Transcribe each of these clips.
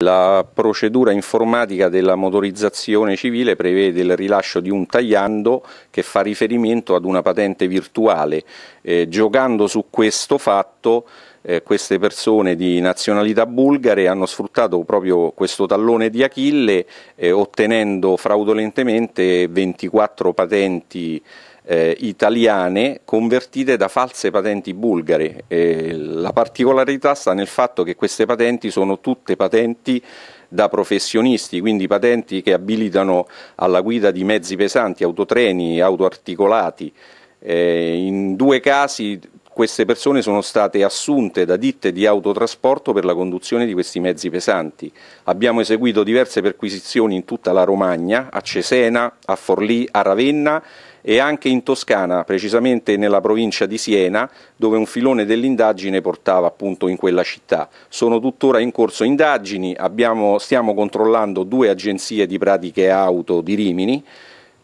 La procedura informatica della motorizzazione civile prevede il rilascio di un tagliando che fa riferimento ad una patente virtuale. Eh, giocando su questo fatto, eh, queste persone di nazionalità bulgare hanno sfruttato proprio questo tallone di Achille, eh, ottenendo fraudolentemente 24 patenti eh, italiane convertite da false patenti bulgare. E la particolarità sta nel fatto che queste patenti sono tutte patenti da professionisti, quindi patenti che abilitano alla guida di mezzi pesanti, autotreni, autoarticolati. Eh, in due casi queste persone sono state assunte da ditte di autotrasporto per la conduzione di questi mezzi pesanti. Abbiamo eseguito diverse perquisizioni in tutta la Romagna, a Cesena, a Forlì, a Ravenna e anche in Toscana, precisamente nella provincia di Siena, dove un filone dell'indagine portava appunto in quella città. Sono tuttora in corso indagini, abbiamo, stiamo controllando due agenzie di pratiche auto di Rimini,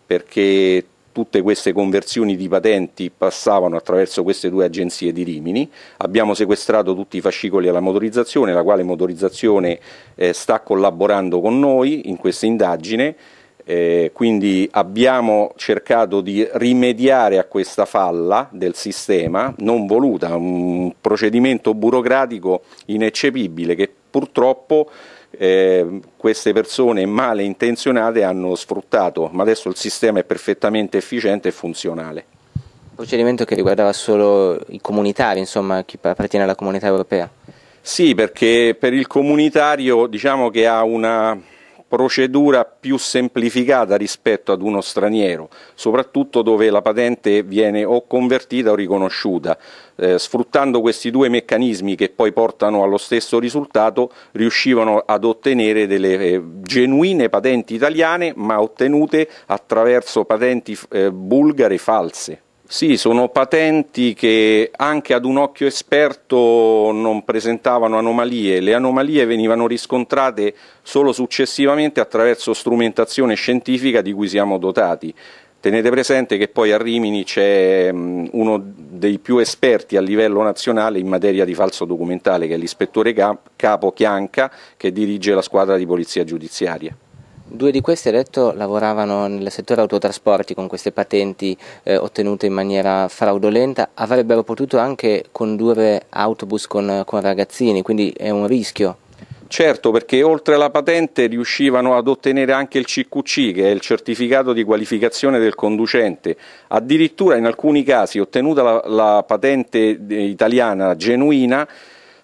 perché tutte queste conversioni di patenti passavano attraverso queste due agenzie di Rimini, abbiamo sequestrato tutti i fascicoli alla motorizzazione, la quale motorizzazione eh, sta collaborando con noi in questa indagine eh, quindi abbiamo cercato di rimediare a questa falla del sistema, non voluta, un procedimento burocratico ineccepibile che purtroppo eh, queste persone male intenzionate hanno sfruttato, ma adesso il sistema è perfettamente efficiente e funzionale. Un Procedimento che riguardava solo i comunitari, insomma, chi appartiene alla comunità europea? Sì, perché per il comunitario diciamo che ha una procedura più semplificata rispetto ad uno straniero, soprattutto dove la patente viene o convertita o riconosciuta. Eh, sfruttando questi due meccanismi che poi portano allo stesso risultato, riuscivano ad ottenere delle eh, genuine patenti italiane, ma ottenute attraverso patenti eh, bulgare false. Sì, sono patenti che anche ad un occhio esperto non presentavano anomalie. Le anomalie venivano riscontrate solo successivamente attraverso strumentazione scientifica di cui siamo dotati. Tenete presente che poi a Rimini c'è mm, uno dei più esperti a livello nazionale in materia di falso documentale, che è l'ispettore capo Chianca, che dirige la squadra di polizia giudiziaria. Due di queste, hai detto, lavoravano nel settore autotrasporti con queste patenti eh, ottenute in maniera fraudolenta, avrebbero potuto anche condurre autobus con, con ragazzini, quindi è un rischio. Certo, perché oltre alla patente riuscivano ad ottenere anche il CQC, che è il certificato di qualificazione del conducente. Addirittura in alcuni casi, ottenuta la, la patente eh, italiana genuina,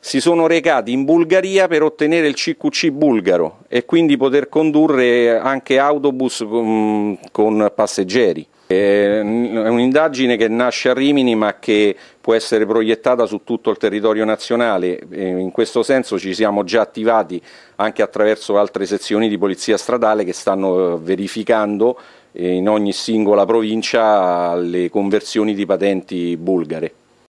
si sono recati in Bulgaria per ottenere il CQC bulgaro e quindi poter condurre anche autobus mm, con passeggeri. Mm, è un'indagine che nasce a Rimini ma che può essere proiettata su tutto il territorio nazionale, in questo senso ci siamo già attivati anche attraverso altre sezioni di polizia stradale che stanno eh, verificando eh, in ogni singola provincia le conversioni di patenti bulgare.